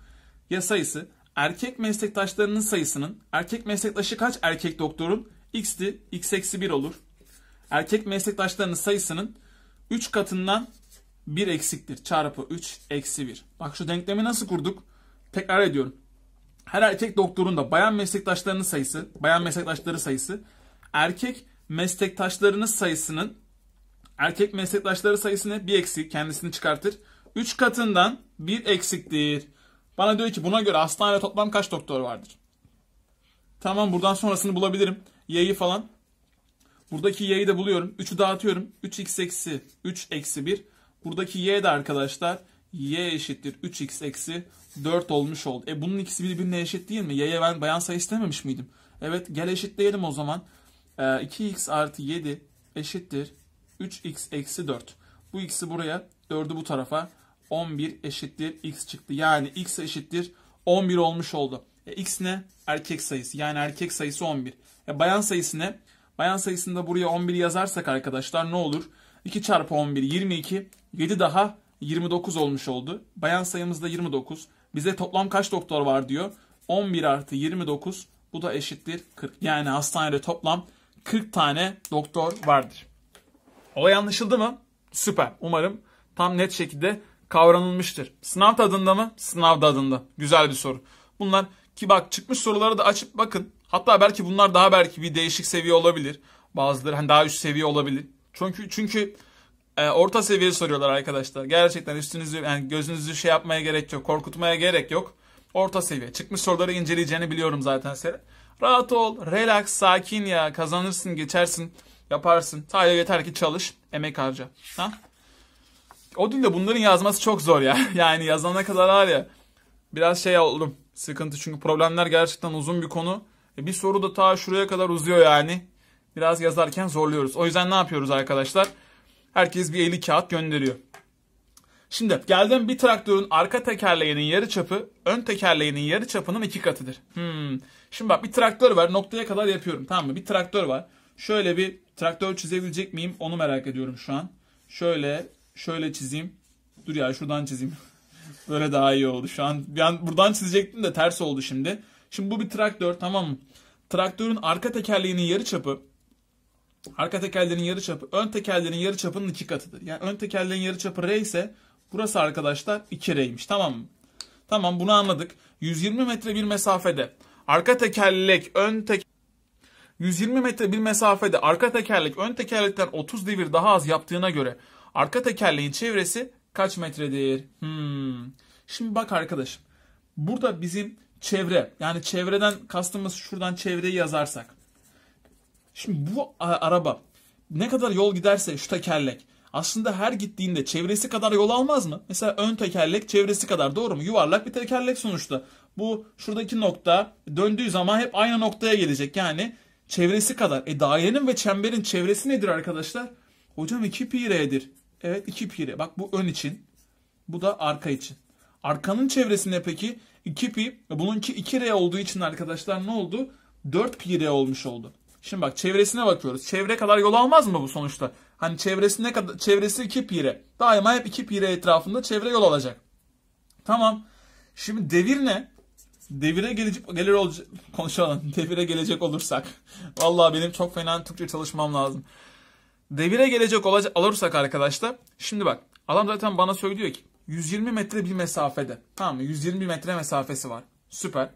Ya sayısı erkek meslektaşlarının sayısının erkek meslektaşı kaç erkek doktorun? x'ti. x eksi 1 olur. Erkek meslektaşlarının sayısının 3 katından 1 eksiktir. Çarpı 3 eksi 1. Bak şu denklemi nasıl kurduk? Tekrar ediyorum. Her erkek doktorun da bayan meslektaşlarının sayısı, bayan meslektaşları sayısı, erkek meslektaşlarının sayısının erkek meslektaşları sayısını bir eksik kendisini çıkartır. 3 katından bir eksiktir. Bana diyor ki buna göre hastanede toplam kaç doktor vardır? Tamam buradan sonrasını bulabilirim y'yi falan. Buradaki y'yi de buluyorum. 3'ü dağıtıyorum. 3x eksi 3 eksi 1. Buradaki y de arkadaşlar y eşittir 3x eksi 4 olmuş oldu. E bunun ikisi birbirine eşit değil mi? Y'ye ben bayan sayı istememiş miydim? Evet gel eşitleyelim o zaman. E, 2x artı 7 eşittir 3x eksi 4. Bu x'i buraya 4'ü bu tarafa 11 eşittir x çıktı. Yani x eşittir 11 olmuş oldu. E, x ne? Erkek sayısı. Yani erkek sayısı 11. E, bayan sayısı ne? Bayan sayısında buraya 11 yazarsak arkadaşlar ne olur? 2 çarpı 11 22. 7 daha 29 olmuş oldu. Bayan sayımız sayımızda 29. Bize toplam kaç doktor var diyor. 11 artı 29 bu da eşittir 40. Yani hastanede toplam 40 tane doktor vardır. Olay anlaşıldı mı? Süper. Umarım tam net şekilde kavranılmıştır. Sınav tadında mı? Sınav tadında. Güzel bir soru. Bunlar ki bak çıkmış soruları da açıp bakın. Hatta belki bunlar daha belki bir değişik seviye olabilir. Bazıları hani daha üst seviye olabilir. Çünkü çünkü e, orta seviye soruyorlar arkadaşlar. Gerçekten üstünüzü yani gözünüzü şey yapmaya gerek yok. Korkutmaya gerek yok. Orta seviye. Çıkmış soruları inceleyeceğini biliyorum zaten senin. Rahat ol, relax, sakin ya. Kazanırsın, geçersin, yaparsın. Sadece yeter ki çalış, emek harca. Ha? O dün de bunların yazması çok zor ya. *laughs* Yani yazana kadar var ya. Biraz şey oldum. Sıkıntı çünkü problemler gerçekten uzun bir konu. E, bir soru da ta şuraya kadar uzuyor yani. Biraz yazarken zorluyoruz. O yüzden ne yapıyoruz arkadaşlar? Herkes bir 50 kağıt gönderiyor. Şimdi geldim bir traktörün arka tekerleğinin yarı çapı ön tekerleğinin yarı çapının iki katıdır. Hmm. Şimdi bak bir traktör var noktaya kadar yapıyorum tamam mı? Bir traktör var. Şöyle bir traktör çizebilecek miyim onu merak ediyorum şu an. Şöyle şöyle çizeyim. Dur ya şuradan çizeyim. *laughs* Böyle daha iyi oldu. Şu an ben buradan çizecektim de ters oldu şimdi. Şimdi bu bir traktör tamam mı? Traktörün arka tekerleğinin yarı çapı arka tekerlerin yarı çapı ön tekerlerin yarı çapının iki katıdır. Yani ön tekerlerin yarı çapı R ise burası arkadaşlar 2R'ymiş tamam mı? Tamam bunu anladık. 120 metre bir mesafede arka tekerlek ön tekerlek 120 metre bir mesafede arka tekerlek ön tekerlekten 30 devir daha az yaptığına göre arka tekerleğin çevresi kaç metredir? Hmm. Şimdi bak arkadaşım. Burada bizim çevre yani çevreden kastımız şuradan çevreyi yazarsak. Şimdi bu araba ne kadar yol giderse şu tekerlek aslında her gittiğinde çevresi kadar yol almaz mı? Mesela ön tekerlek çevresi kadar doğru mu? Yuvarlak bir tekerlek sonuçta. Bu şuradaki nokta döndüğü zaman hep aynı noktaya gelecek. Yani çevresi kadar. E dairenin ve çemberin çevresi nedir arkadaşlar? Hocam 2 pi r'dir. Evet iki pire. Bak bu ön için. Bu da arka için. Arkanın çevresinde peki iki pi. Bununki iki r olduğu için arkadaşlar ne oldu? Dört pi r olmuş oldu. Şimdi bak çevresine bakıyoruz. Çevre kadar yol almaz mı bu sonuçta? Hani çevresine kadar çevresi iki pi r. Daima hep iki pi r etrafında çevre yol alacak. Tamam. Şimdi devir ne? Devire gelecek gelir olacak *laughs* konuşalım. Devire gelecek olursak. Vallahi benim çok fena Türkçe çalışmam lazım. Devire gelecek olacak, alırsak arkadaşlar. Şimdi bak adam zaten bana söylüyor ki 120 metre bir mesafede. Tamam mı? 120 metre mesafesi var. Süper.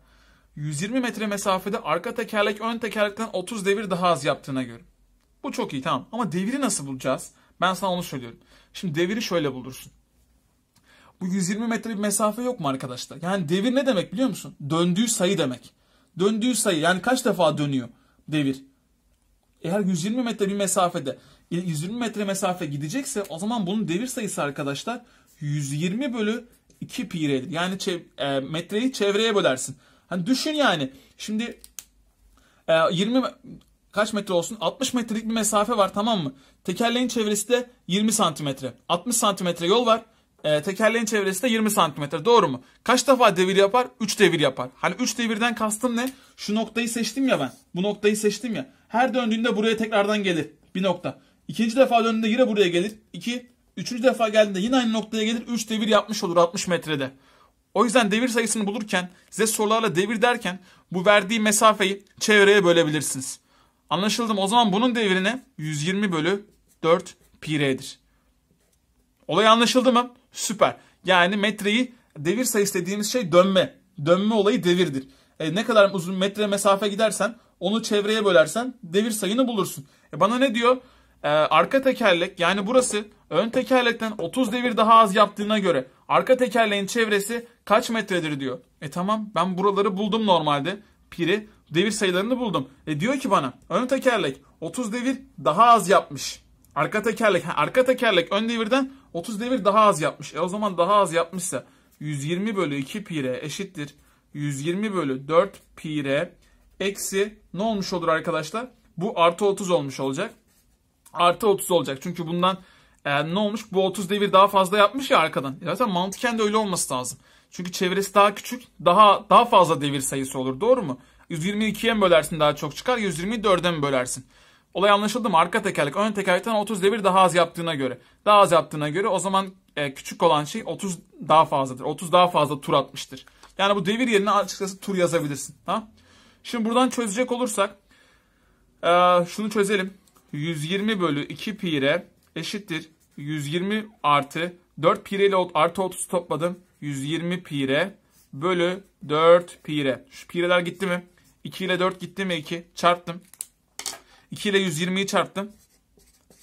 120 metre mesafede arka tekerlek ön tekerlekten 30 devir daha az yaptığına göre. Bu çok iyi tamam. Ama deviri nasıl bulacağız? Ben sana onu söylüyorum. Şimdi deviri şöyle bulursun. Bu 120 metre bir mesafe yok mu arkadaşlar? Yani devir ne demek biliyor musun? Döndüğü sayı demek. Döndüğü sayı yani kaç defa dönüyor devir? Eğer 120 metre bir mesafede 120 metre mesafe gidecekse o zaman bunun devir sayısı arkadaşlar 120 bölü 2 pi pi'dir. Yani çev- e, metreyi çevreye bölersin. Hani düşün yani. Şimdi e, 20 kaç metre olsun? 60 metrelik bir mesafe var tamam mı? Tekerleğin çevresi de 20 santimetre. 60 santimetre yol var. E, tekerleğin çevresi de 20 santimetre. Doğru mu? Kaç defa devir yapar? 3 devir yapar. Hani 3 devirden kastım ne? Şu noktayı seçtim ya ben. Bu noktayı seçtim ya. Her döndüğünde buraya tekrardan gelir. Bir nokta. İkinci defa döndüğünde yine buraya gelir. İki, Üçüncü defa geldiğinde yine aynı noktaya gelir. Üç devir yapmış olur 60 metrede. O yüzden devir sayısını bulurken size sorularla devir derken bu verdiği mesafeyi çevreye bölebilirsiniz. Anlaşıldı mı? O zaman bunun devirine 120 bölü 4 pi r'dir. Olay anlaşıldı mı? Süper. Yani metreyi devir sayısı dediğimiz şey dönme. Dönme olayı devirdir. E, ne kadar uzun metre mesafe gidersen onu çevreye bölersen devir sayını bulursun. E, bana ne diyor? e, arka tekerlek yani burası ön tekerlekten 30 devir daha az yaptığına göre arka tekerleğin çevresi kaç metredir diyor. E tamam ben buraları buldum normalde. Piri devir sayılarını buldum. E diyor ki bana ön tekerlek 30 devir daha az yapmış. Arka tekerlek ha, arka tekerlek ön devirden 30 devir daha az yapmış. E o zaman daha az yapmışsa 120 bölü 2 pi r eşittir. 120 bölü 4 pi r eksi ne olmuş olur arkadaşlar? Bu artı 30 olmuş olacak artı 30 olacak. Çünkü bundan e, ne olmuş? Bu 30 devir daha fazla yapmış ya arkadan. Zaten mantıken de öyle olması lazım. Çünkü çevresi daha küçük, daha daha fazla devir sayısı olur. Doğru mu? 122'ye mi bölersin daha çok çıkar, 124'e mi bölersin? Olay anlaşıldı mı? Arka tekerlek, ön tekerlekten 30 devir daha az yaptığına göre. Daha az yaptığına göre o zaman e, küçük olan şey 30 daha fazladır. 30 daha fazla tur atmıştır. Yani bu devir yerine açıkçası tur yazabilirsin. Ha? Şimdi buradan çözecek olursak e, şunu çözelim. 120 bölü 2 pire eşittir. 120 artı 4 pire ile artı 30 topladım. 120 pire bölü 4 pire. Şu pireler gitti mi? 2 ile 4 gitti mi 2? Çarptım. 2 ile 120'yi çarptım.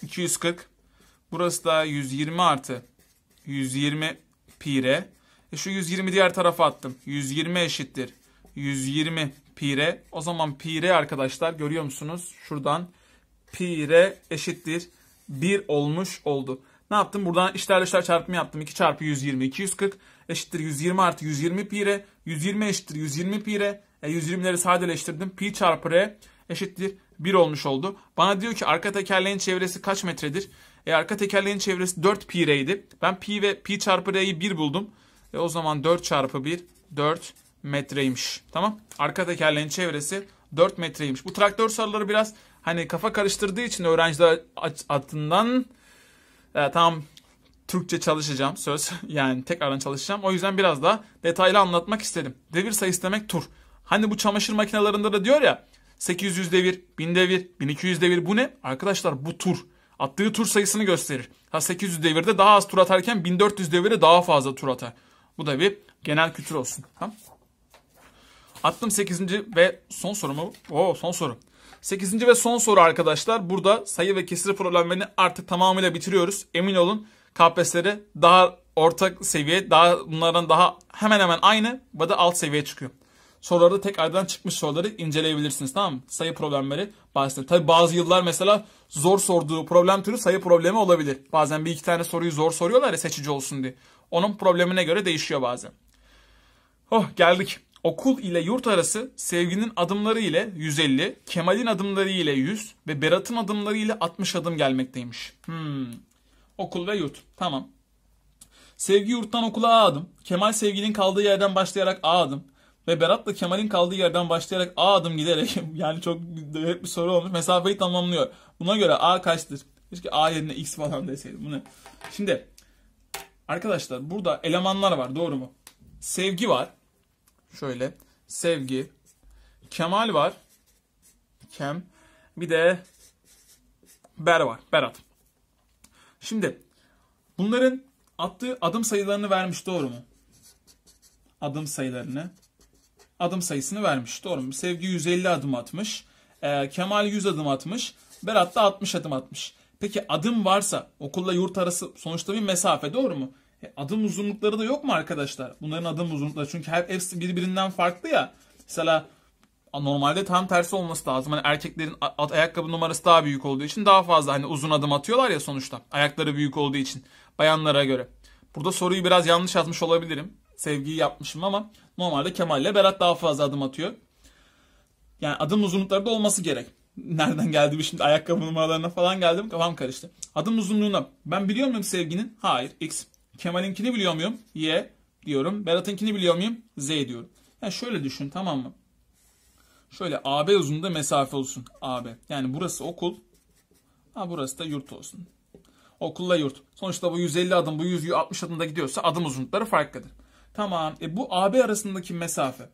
240. Burası da 120 artı 120 pire. E şu 120 diğer tarafa attım. 120 eşittir. 120 pire. O zaman pire arkadaşlar görüyor musunuz? Şuradan pi r eşittir 1 olmuş oldu. Ne yaptım? Buradan işlerle işler çarpımı yaptım. 2 çarpı 120 240 eşittir 120 artı 120 pi r. 120 eşittir 120 pi r. E, 120'leri sadeleştirdim. Pi çarpı r eşittir 1 olmuş oldu. Bana diyor ki arka tekerleğin çevresi kaç metredir? E, arka tekerleğin çevresi 4 pi r'ydi. Ben pi ve pi çarpı r'yi 1 buldum. E, o zaman 4 çarpı 1 4 metreymiş. Tamam. Arka tekerleğin çevresi 4 metreymiş. Bu traktör sarıları biraz hani kafa karıştırdığı için öğrenciler adından e, tam Türkçe çalışacağım söz. *laughs* Yani tekrardan çalışacağım. O yüzden biraz da detaylı anlatmak istedim. Devir sayısı demek tur. Hani bu çamaşır makinelerinde de diyor ya 800 devir, 1000 devir, 1200 devir bu ne? Arkadaşlar bu tur. Attığı tur sayısını gösterir. Ha 800 devirde daha az tur atarken 1400 devirde daha fazla tur atar. Bu da bir genel kültür olsun. Tamam. Attım 8. ve son sorumu. Oo son soru. 8. ve son soru arkadaşlar. Burada sayı ve kesir problemlerini artık tamamıyla bitiriyoruz. Emin olun KPSS'leri daha ortak seviye, daha bunlardan daha hemen hemen aynı ve de alt seviyeye çıkıyor. Soruları da tekrardan çıkmış soruları inceleyebilirsiniz tamam mı? Sayı problemleri bahsediyor. Tabi bazı yıllar mesela zor sorduğu problem türü sayı problemi olabilir. Bazen bir iki tane soruyu zor soruyorlar ya seçici olsun diye. Onun problemine göre değişiyor bazen. Oh geldik. Okul ile yurt arası Sevgi'nin adımları ile 150, Kemal'in adımları ile 100 ve Berat'ın adımları ile 60 adım gelmekteymiş. Hmm. Okul ve yurt. Tamam. Sevgi yurttan okula A adım. Kemal Sevgi'nin kaldığı yerden başlayarak A adım. Ve Berat da Kemal'in kaldığı yerden başlayarak A adım giderek *laughs* yani çok hep bir soru olmuş. Mesafeyi tamamlıyor. Buna göre A kaçtır? Keşke A yerine X falan deseydim. Bu ne? Şimdi arkadaşlar burada elemanlar var doğru mu? Sevgi var. Şöyle sevgi, Kemal var. Kem. Bir de Ber var. Berat. Şimdi bunların attığı adım sayılarını vermiş doğru mu? Adım sayılarını. Adım sayısını vermiş. Doğru mu? Sevgi 150 adım atmış. E, Kemal 100 adım atmış. Berat da 60 adım atmış. Peki adım varsa okulla yurt arası sonuçta bir mesafe doğru mu? E, adım uzunlukları da yok mu arkadaşlar? Bunların adım uzunlukları. Çünkü her hepsi birbirinden farklı ya. Mesela normalde tam tersi olması lazım. Hani erkeklerin at, ayakkabı numarası daha büyük olduğu için daha fazla hani uzun adım atıyorlar ya sonuçta. Ayakları büyük olduğu için bayanlara göre. Burada soruyu biraz yanlış atmış olabilirim. Sevgiyi yapmışım ama normalde Kemal ile Berat daha fazla adım atıyor. Yani adım uzunlukları da olması gerek. Nereden geldim şimdi ayakkabı numaralarına falan geldim kafam karıştı. Adım uzunluğuna ben biliyor muyum sevginin? Hayır. X. Kemal'inkini biliyor muyum? Y diyorum. Berat'ınkini biliyor muyum? Z diyorum. Yani şöyle düşün tamam mı? Şöyle AB uzunluğunda mesafe olsun. AB. Yani burası okul. Ha burası da yurt olsun. Okulla yurt. Sonuçta bu 150 adım, bu 100, 160 adımda gidiyorsa adım uzunlukları farklıdır. Tamam. E bu AB arasındaki mesafe.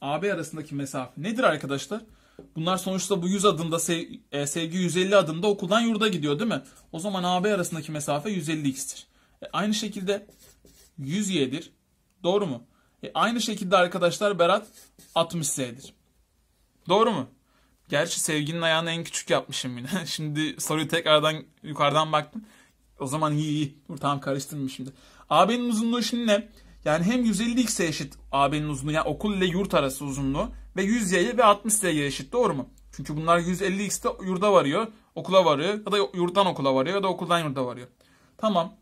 AB arasındaki mesafe nedir arkadaşlar? Bunlar sonuçta bu 100 adımda e, sevgi 150 adımda okuldan yurda gidiyor değil mi? O zaman AB arasındaki mesafe 150x'tir aynı şekilde 100y'dir. Doğru mu? E, aynı şekilde arkadaşlar Berat 60y'dir. Doğru mu? Gerçi sevginin ayağını en küçük yapmışım yine. *laughs* şimdi soruyu tekrardan yukarıdan baktım. O zaman iyi iyi. Dur tamam karıştırmayayım şimdi. AB'nin uzunluğu şimdi ne? Yani hem 150x'e eşit AB'nin uzunluğu yani okul ile yurt arası uzunluğu ve 100y'ye ve 60y'ye eşit doğru mu? Çünkü bunlar 150x'te yurda varıyor, okula varıyor ya da yurttan okula varıyor ya da okuldan yurda varıyor. Tamam.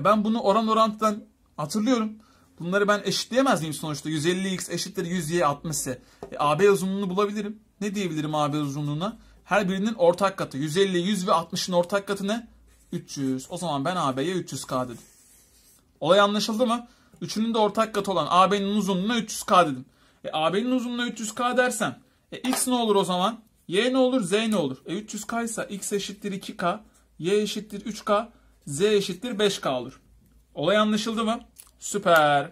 E ben bunu oran orantıdan hatırlıyorum. Bunları ben eşitleyemez miyim sonuçta? 150x eşittir 100y 60'ı. E, AB uzunluğunu bulabilirim. Ne diyebilirim AB uzunluğuna? Her birinin ortak katı. 150, 100 ve 60'ın ortak katı ne? 300. O zaman ben AB'ye 300k dedim. Olay anlaşıldı mı? Üçünün de ortak katı olan AB'nin uzunluğuna 300k dedim. E, AB'nin uzunluğuna 300k dersem e, x ne olur o zaman? Y ne olur? Z ne olur? E, 300k ise x eşittir 2k, y eşittir 3k, Z eşittir 5K olur. Olay anlaşıldı mı? Süper.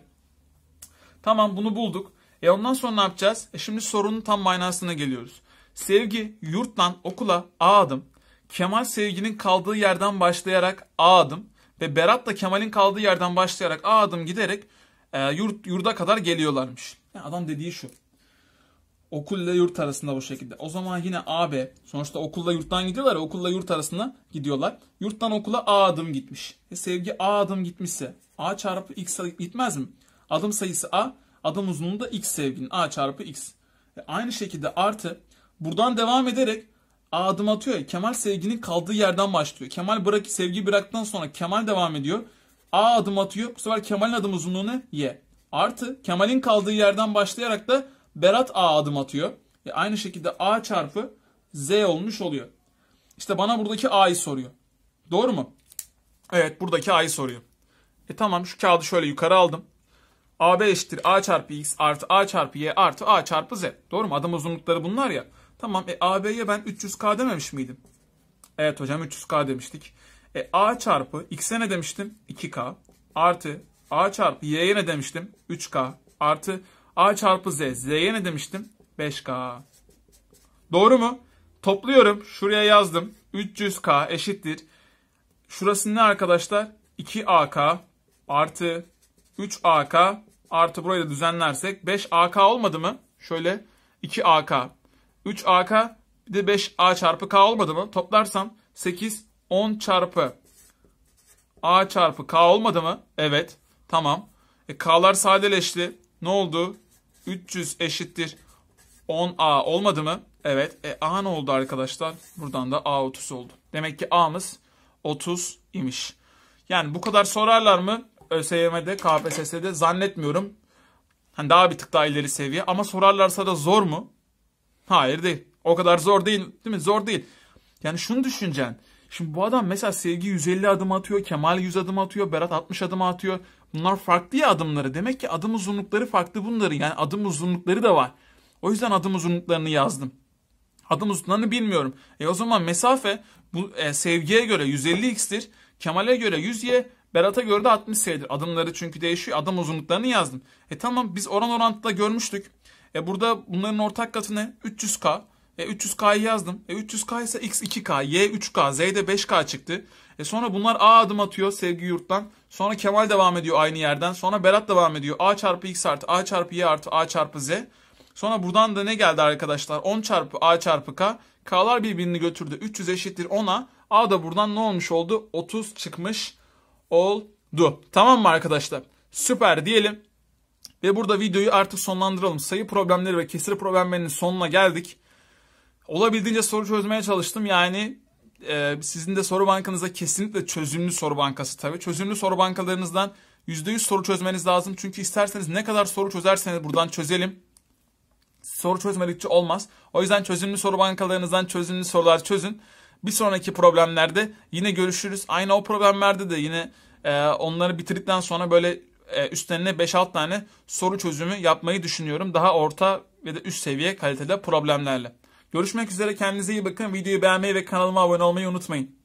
Tamam bunu bulduk. E ondan sonra ne yapacağız? E şimdi sorunun tam manasına geliyoruz. Sevgi yurttan okula A adım. Kemal Sevgi'nin kaldığı yerden başlayarak A adım. Ve Berat da Kemal'in kaldığı yerden başlayarak A adım giderek e, yurt, yurda kadar geliyorlarmış. Yani adam dediği şu okulla yurt arasında bu şekilde. O zaman yine AB sonuçta okulla yurttan gidiyorlar ya okulla yurt arasında gidiyorlar. Yurttan okula A adım gitmiş. E, sevgi A adım gitmişse A çarpı X gitmez mi? Adım sayısı A adım uzunluğu da X sevginin A çarpı X. E, aynı şekilde artı buradan devam ederek A adım atıyor Kemal sevginin kaldığı yerden başlıyor. Kemal bırak sevgi bıraktıktan sonra Kemal devam ediyor. A adım atıyor. Bu sefer Kemal'in adım uzunluğu ne? Y. Artı Kemal'in kaldığı yerden başlayarak da Berat A adım atıyor. E aynı şekilde A çarpı Z olmuş oluyor. İşte bana buradaki A'yı soruyor. Doğru mu? Evet buradaki A'yı soruyor. E tamam şu kağıdı şöyle yukarı aldım. AB eşittir A çarpı X artı A çarpı Y artı A çarpı Z. Doğru mu? Adım uzunlukları bunlar ya. Tamam e AB'ye ben 300K dememiş miydim? Evet hocam 300K demiştik. E A çarpı X'e ne demiştim? 2K artı A çarpı Y'ye ne demiştim? 3K artı A çarpı Z. Z'ye ne demiştim? 5K. Doğru mu? Topluyorum. Şuraya yazdım. 300K eşittir. Şurası ne arkadaşlar? 2AK artı 3AK artı burayı da düzenlersek 5AK olmadı mı? Şöyle 2AK. 3AK bir de 5A çarpı K olmadı mı? Toplarsam 8 10 çarpı A çarpı K olmadı mı? Evet. Tamam. E, K'lar sadeleşti. Ne oldu? 300 eşittir 10A olmadı mı? Evet. E, A ne oldu arkadaşlar? Buradan da A 30 oldu. Demek ki A'mız 30 imiş. Yani bu kadar sorarlar mı? ÖSYM'de, KPSS'de zannetmiyorum. Hani daha bir tık daha ileri seviye. Ama sorarlarsa da zor mu? Hayır değil. O kadar zor değil değil mi? Zor değil. Yani şunu düşüneceksin. Şimdi bu adam mesela Sevgi 150 adım atıyor, Kemal 100 adım atıyor, Berat 60 adım atıyor. Bunlar farklı ya adımları. Demek ki adım uzunlukları farklı bunların. Yani adım uzunlukları da var. O yüzden adım uzunluklarını yazdım. Adım uzunluklarını bilmiyorum. E o zaman mesafe bu e, Sevgi'ye göre 150x'tir. Kemal'e göre 100y, Berat'a göre de 60 sayıdır. Adımları çünkü değişiyor. Adım uzunluklarını yazdım. E tamam biz oran orantıda görmüştük. E burada bunların ortak katı ne? 300k. E, 300K'yı yazdım. E, 300K ise X 2K, Y 3K, Z de 5K çıktı. E, sonra bunlar A adım atıyor sevgi yurttan. Sonra Kemal devam ediyor aynı yerden. Sonra Berat devam ediyor. A çarpı X artı A çarpı Y artı A çarpı Z. Sonra buradan da ne geldi arkadaşlar? 10 çarpı A çarpı K. K'lar birbirini götürdü. 300 eşittir 10'a. A da buradan ne olmuş oldu? 30 çıkmış oldu. Tamam mı arkadaşlar? Süper diyelim. Ve burada videoyu artık sonlandıralım. Sayı problemleri ve kesir problemlerinin sonuna geldik. Olabildiğince soru çözmeye çalıştım. Yani e, sizin de soru bankanızda kesinlikle çözümlü soru bankası tabii. Çözümlü soru bankalarınızdan %100 soru çözmeniz lazım. Çünkü isterseniz ne kadar soru çözerseniz buradan çözelim. Soru çözmedikçe olmaz. O yüzden çözümlü soru bankalarınızdan çözümlü sorular çözün. Bir sonraki problemlerde yine görüşürüz. Aynı o problemlerde de yine e, onları bitirdikten sonra böyle e, üstlerine 5-6 tane soru çözümü yapmayı düşünüyorum. Daha orta ve de üst seviye kalitede problemlerle. Görüşmek üzere kendinize iyi bakın. Videoyu beğenmeyi ve kanalıma abone olmayı unutmayın.